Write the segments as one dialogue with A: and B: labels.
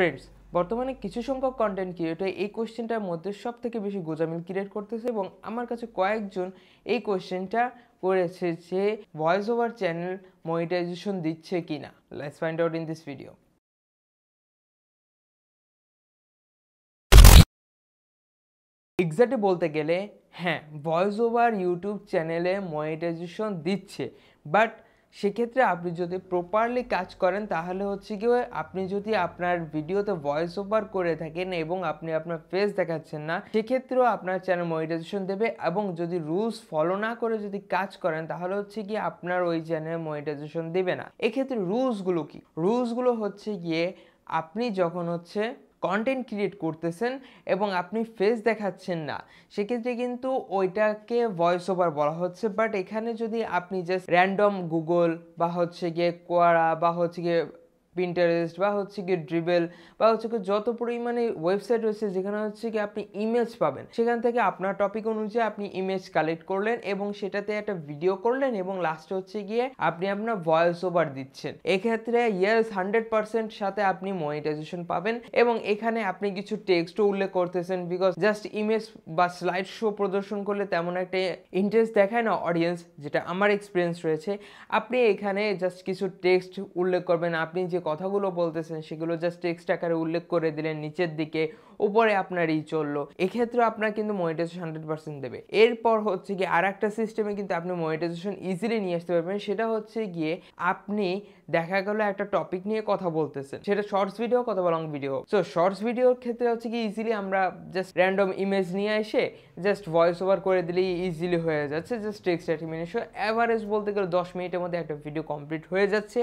A: friends বর্তমানে কিছু সংখ্যক কন্টেন্ট ক্রিয়েটর এই কোয়েশ্চেনটার মধ্যে সব থেকে বেশি গোজামিল ক্রিয়েট করতেছে এবং আমার কাছে কয়েকজন এই কোয়েশ্চেনটা করেছে যে ভয়েস ওভার চ্যানেল মনিটাইজেশন দিচ্ছে কি না let's find out in this video exactly বলতে গেলে হ্যাঁ ভয়েস ওভার ইউটিউব চ্যানেলে মনিটাইজেশন দিচ্ছে বাট সেক্ষেত্রে আপনি যদি প্রপারলি কাজ করেন তাহলে হচ্ছে কি আপনি যদি আপনার ভিডিওতে ভয়েস ওভার করে থাকেন এবং আপনি আপনার ফেস দেখাচ্ছেন না সেক্ষেত্রেও আপনার চ্যানেল মনিটাইজেশন দেবে এবং যদি রুলস ফলো না করে যদি কাজ করেন তাহলে হচ্ছে কি আপনার ওই চ্যানেল মনিটাইজেশন দেবে না এক্ষেত্রে রুলসগুলো কি রুলসগুলো হচ্ছে গিয়ে আপনি যখন হচ্ছে কন্টেন্ট ক্রিয়েট করতেছেন এবং আপনি ফেস দেখাচ্ছেন না সেক্ষেত্রে কিন্তু ওইটাকে ভয়েস ওভার বলা হচ্ছে বাট এখানে যদি আপনি জাস্ট র্যান্ডম গুগল বা হচ্ছে গিয়ে কোয়ারা বা হচ্ছে গিয়ে পিন্টারেস্ট বা হচ্ছে কি ড্রিবেল বা হচ্ছে কি যত পরিমাণে ওয়েবসাইট রয়েছে যেখানে হচ্ছে কি আপনি ইমেজ পাবেন সেখান থেকে আপনার টপিক অনুযায়ী আপনি ইমেজ কালেক্ট করলেন এবং সেটাতে একটা ভিডিও করলেন এবং লাস্টে হচ্ছে গিয়ে আপনি আপনার ভয়েস ওভার দিচ্ছেন এক্ষেত্রে ইয়েস হান্ড্রেড পার্সেন্ট সাথে আপনি মনিটাইজেশন পাবেন এবং এখানে আপনি কিছু টেক্সটও উল্লেখ করতেছেন বিকজ জাস্ট ইমেজ বা স্লাইড শো প্রদর্শন করলে তেমন একটা ইন্টারেস্ট দেখায় না অডিয়েন্স যেটা আমার এক্সপিরিয়েন্স রয়েছে আপনি এখানে জাস্ট কিছু টেক্সট উল্লেখ করবেন আপনি যে কথাগুলো বলতেছেন সেগুলো জাস্ট টেক্সট আকারে উল্লেখ করে দিলেন নিচের দিকে উপরে আপনার ই চললো এক্ষেত্রে আপনার কিন্তু মনিটাইজেশন হান্ড্রেড পার্সেন্ট দেবে এরপর হচ্ছে গিয়ে আর একটা সিস্টেমে কিন্তু আপনি মনিটাইজেশন ইজিলি নিয়ে আসতে পারবেন সেটা হচ্ছে গিয়ে আপনি দেখা গেল একটা টপিক নিয়ে কথা বলতেছেন সেটা শর্টস ভিডিও কথা লং ভিডিও সো শর্টস ভিডিওর ক্ষেত্রে হচ্ছে কি ইজিলি আমরা জাস্ট র্যান্ডম ইমেজ নিয়ে এসে জাস্ট ভয়েস ওভার করে দিলেই ইজিলি হয়ে যাচ্ছে just text thirty minute so average বলতে গেলে দশ মিনিটের মধ্যে একটা ভিডিও কমপ্লিট হয়ে যাচ্ছে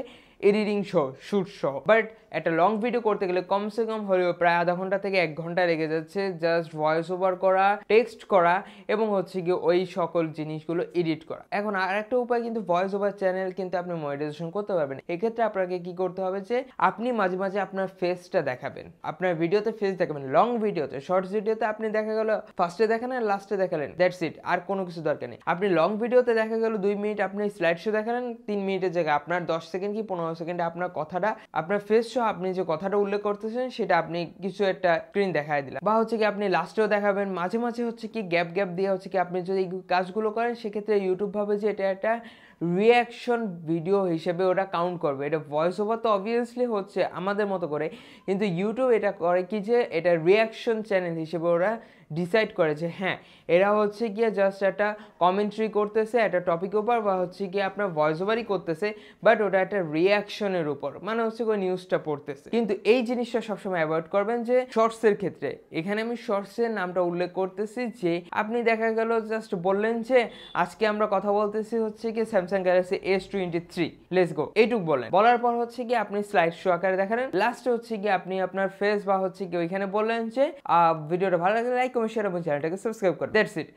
A: editing so shoot so but একটা লং ভিডিও করতে গেলে কমসে কম হলেও প্রায় আধা ঘন্টা থেকে এক ঘন্টা লেগে যাচ্ছে জাস্ট ভয়েস ওভার করা টেক্সট করা এবং হচ্ছে গিয়ে ওই সকল জিনিসগুলো এডিট করা এখন আর একটা উপায় কিন্তু ভয়েস ওভার চ্যানেল কিন্তু আপনি মনিটাইজেশন করতে পারবেন এক্ষেত্রে আপনাকে কি করতে হবে যে আপনি মাঝে মাঝে আপনার ফেসটা দেখাবেন আপনার ভিডিওতে ফেস দেখাবেন লং ভিডিওতে শর্টস ভিডিওতে আপনি দেখা গেল ফার্স্টে দেখেন আর লাস্টে দেখালেন দ্যাটস ইট আর কোনো কিছু দরকার নেই আপনি লং ভিডিওতে দেখা গেল দুই মিনিট আপনি স্লাইড শো দেখালেন তিন মিনিটের জায়গায় আপনার দশ সেকেন্ড কি পনেরো সেকেন্ডে আপনার কথাটা আপনার ফেস শো আপনি যে কথাটা উল্লেখ করতেছেন সেটা আপনি কিছু একটা স্ক্রিন দেখায় দিলাম বা হচ্ছে কি আপনি লাস্টেও দেখাবেন মাঝে মাঝে হচ্ছে কি গ্যাপ গ্যাপ দিয়ে হচ্ছে কি আপনি যদি কাজগুলো করেন সেক্ষেত্রে ইউটিউব ভাবে যে এটা একটা রিয়াকশন ভিডিও হিসেবে ওরা কাউন্ট করবে এটা ভয়েস ওভার তো অবভিয়াসলি হচ্ছে আমাদের মতো করে কিন্তু ইউটিউব এটা করে কি যে এটা রিয়াকশন চ্যানেল হিসেবে ওরা ডিসাইড করে যে হ্যাঁ এরা হচ্ছে গিয়ে জাস্ট একটা কমেন্ট্রি করতেছে একটা টপিক ওপর বা হচ্ছে গিয়ে আপনার ভয়েস ওভারই করতেছে বাট ওটা একটা রিয়াকশনের উপর মানে হচ্ছে কোনো নিউজটা পড়তেছে কিন্তু এই জিনিসটা সবসময় অ্যাভয়েড করবেন যে শর্টসের ক্ষেত্রে এখানে আমি শর্টসের নামটা উল্লেখ করতেছি যে আপনি দেখা গেল জাস্ট বললেন যে আজকে আমরা কথা বলতেছি হচ্ছে কি Samsung Galaxy S twenty three let's go এইটুক বলেন বলার পর হচ্ছে কি আপনি স্লাইড শো আকারে দেখালেন লাস্টে হচ্ছে কি আপনি আপনার ফেস বা হচ্ছে কি ওইখানে বললেন যে ভিডিওটা ভালো লাগলে লাইক কমেন্ট শেয়ার এবং চ্যানেলটাকে সাবস্ক্রাইব করো দ্যাটস ইট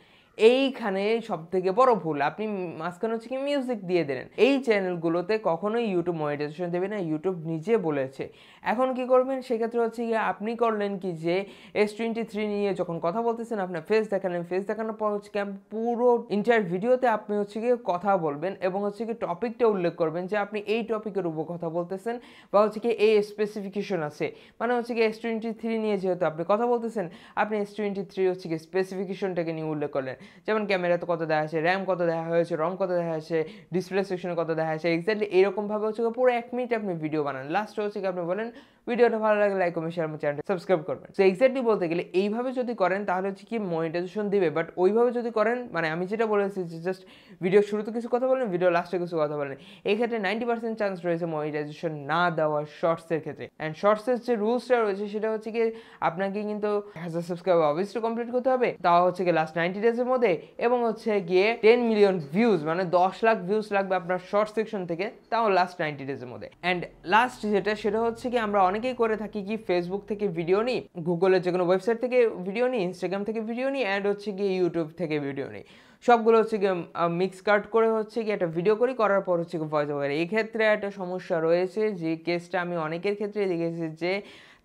A: এইখানে সব থেকে বড় ভুল আপনি মাঝখানে হচ্ছে কি মিউজিক দিয়ে দিলেন এই চ্যানেলগুলোতে কখনোই ইউটিউব মনিটাইজেশন দেবে না ইউটিউব নিজে বলেছে এখন কি করবেন সেক্ষেত্রে হচ্ছে গিয়ে আপনি করলেন কি যে এস টোয়েন্টি থ্রি নিয়ে যখন কথা বলতেছেন আপনার ফেস দেখালেন ফেস দেখানোর পর হচ্ছে কি পুরো ইন্টার ভিডিওতে আপনি হচ্ছে গিয়ে কথা বলবেন এবং হচ্ছে কি টপিকটা উল্লেখ করবেন যে আপনি এই টপিকের উপর কথা বলতেছেন বা হচ্ছে কি এই স্পেসিফিকেশন আছে মানে হচ্ছে কি এস টোয়েন্টি থ্রি নিয়ে যেহেতু আপনি কথা বলতেছেন আপনি এস টোয়েন্টি থ্রি হচ্ছে কি স্পেসিফিকেশনটাকে নিয়ে উল্লেখ করলেন যেমন ক্যামেরাতে কত দেখা আছে র্যাম কত দেখা হয়েছে রম কত দেখা আছে ডিসপ্লে সেকশনে কত দেখা আছে এক্স্যাক্টলি এরকমভাবে হচ্ছে পুরো এক মিনিট আপনি ভিডিও বানান লাস্ট হচ্ছে আপনি বলেন ভিডিওটা ভালো লাগে লাইক কমেন্ট শেয়ার আমার চ্যানেলটা সাবস্ক্রাইব করবেন তো এক্স্যাক্টলি বলতে গেলে এইভাবে যদি করেন তাহলে হচ্ছে কি মনিটাইজেশন দিবে বাট ওইভাবে যদি করেন মানে আমি যেটা বলেছি যে জাস্ট ভিডিও শুরুতে কিছু কথা বলেন ভিডিও লাস্টে কিছু কথা বলেন এক্ষেত্রে নাইনটি পার্সেন্ট চান্স রয়েছে মনিটাইজেশন না দেওয়ার শর্টসের ক্ষেত্রে অ্যান্ড শর্টসের যে রুলসটা রয়েছে সেটা হচ্ছে কি আপনাকে কিন্তু হাজার সাবস্ক্রাইব অবভিয়াসলি কমপ্লিট করতে হবে তাও হচ্ছে কি লাস্ট নাইনটি ডেজের মধ্যে এবং হচ্ছে গিয়ে টেন মিলিয়ন ভিউজ মানে দশ লাখ ভিউজ লাগবে আপনার শর্ট সেকশন থেকে তাও লাস্ট নাইনটি ডেজের মধ্যে অ্যান্ড লাস্ট যেটা সেটা হচ্ছে কি আমরা অনেকেই করে থাকি কি ফেসবুক থেকে ভিডিও নিই গুগলের যে কোনো ওয়েবসাইট থেকে ভিডিও নিই ইনস্টাগ্রাম থেকে ভিডিও নিই অ্যান্ড হচ্ছে গিয়ে ইউটিউব থেকে ভিডিও নিই সবগুলো হচ্ছে গিয়ে মিক্স কাট করে হচ্ছে গিয়ে একটা ভিডিও করি করার পর হচ্ছে ভয়েস ওভার এই ক্ষেত্রে একটা সমস্যা রয়েছে যে কেসটা আমি অনেকের ক্ষেত্রে দেখেছি যে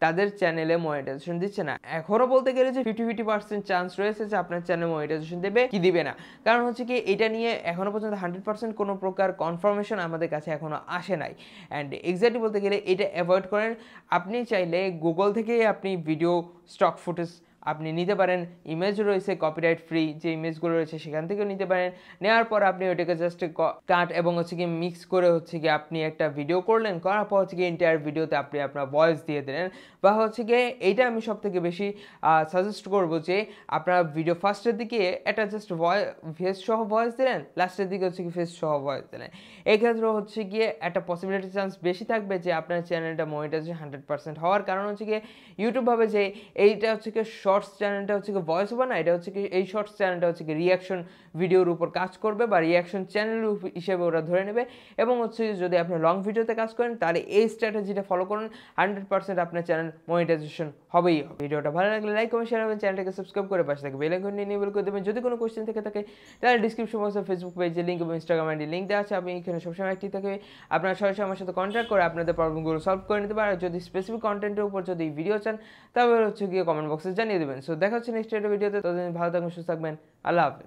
A: তাদের চ্যানেলে মনিটাইজেশন দিচ্ছে না এখনও বলতে গেলে যে ফিফটি ফিফটি পার্সেন্ট চান্স রয়েছে যে আপনার চ্যানেল মনিটাইজেশন দেবে কি দিবে না কারণ হচ্ছে কি এটা নিয়ে এখনও পর্যন্ত হান্ড্রেড পার্সেন্ট কোনো প্রকার কনফার্মেশন আমাদের কাছে এখনও আসে নাই অ্যান্ড এক্স্যাক্টলি বলতে গেলে এটা অ্যাভয়েড করেন আপনি চাইলে গুগল থেকেই আপনি ভিডিও স্টক ফুটেজ আপনি নিতে পারেন ইমেজ রয়েছে কপিরাইট ফ্রি যে ইমেজগুলো রয়েছে সেখান থেকেও নিতে পারেন নেওয়ার পর আপনি ওইটাকে জাস্ট কাট এবং হচ্ছে কি মিক্স করে হচ্ছে কি আপনি একটা ভিডিও করলেন করার পর হচ্ছে কি এন্টায়ার ভিডিওতে আপনি আপনার ভয়েস দিয়ে দিলেন বা হচ্ছে গিয়ে এইটা আমি সব থেকে বেশি সাজেস্ট করব যে আপনার ভিডিও ফার্স্টের দিকে এটা জাস্ট ভয়েস ফেস সহ ভয়েস দিলেন লাস্টের দিকে হচ্ছে কি ফেস সহ ভয়েস দিলেন এক্ষেত্রে হচ্ছে গিয়ে একটা পসিবিলিটি চান্স বেশি থাকবে যে আপনার চ্যানেলটা মনিটাইজেশন হান্ড্রেড পার্সেন্ট হওয়ার কারণ হচ্ছে গিয়ে ইউটিউব ভাবে যে এইটা হচ্ছে কি শর্ট শর্টস চ্যানেলটা হচ্ছে কি ভয়েস ওভার না এটা হচ্ছে কি এই শর্টস চ্যানেলটা হচ্ছে কি রিয়াকশন ভিডিওর উপর কাজ করবে বা রিয়াকশন চ্যানেল হিসেবে ওরা ধরে নেবে এবং হচ্ছে যদি আপনি লং ভিডিওতে কাজ করেন তাহলে এই স্ট্র্যাটেজিটা ফলো করুন হান্ড্রেড পার্সেন্ট আপনার চ্যানেল মনিটাইজেশন হবেই হবে ভিডিওটা ভালো লাগলে লাইক কমেন্ট শেয়ার করবেন চ্যানেলটাকে সাবস্ক্রাইব করে পাশে থাকবে বেলাইকন নিয়ে করে দেবেন যদি কোনো কোশ্চেন থেকে থাকে তাহলে ডিসক্রিপশন বক্সে ফেসবুক পেজে লিঙ্ক এবং ইনস্টাগ্রাম আইডি লিঙ্ক দেওয়া আছে আপনি এখানে সবসময় একটি থাকবে আপনারা সরাসরি আমার সাথে কন্ট্যাক্ট করে আপনাদের প্রবলেমগুলো সলভ করে নিতে পারেন আর যদি স্পেসিফিক কন্টেন্টের উপর যদি ভিডিও চান তাহলে হচ্ছে গিয়ে কমেন্ট বক্সে জানিয়ে দেবেন দেবেন সো দেখা হচ্ছে নেক্সট একটা ভিডিওতে ততদিন ভালো থাকবেন সুস্থ থাকবেন আল্লাহ হাফিজ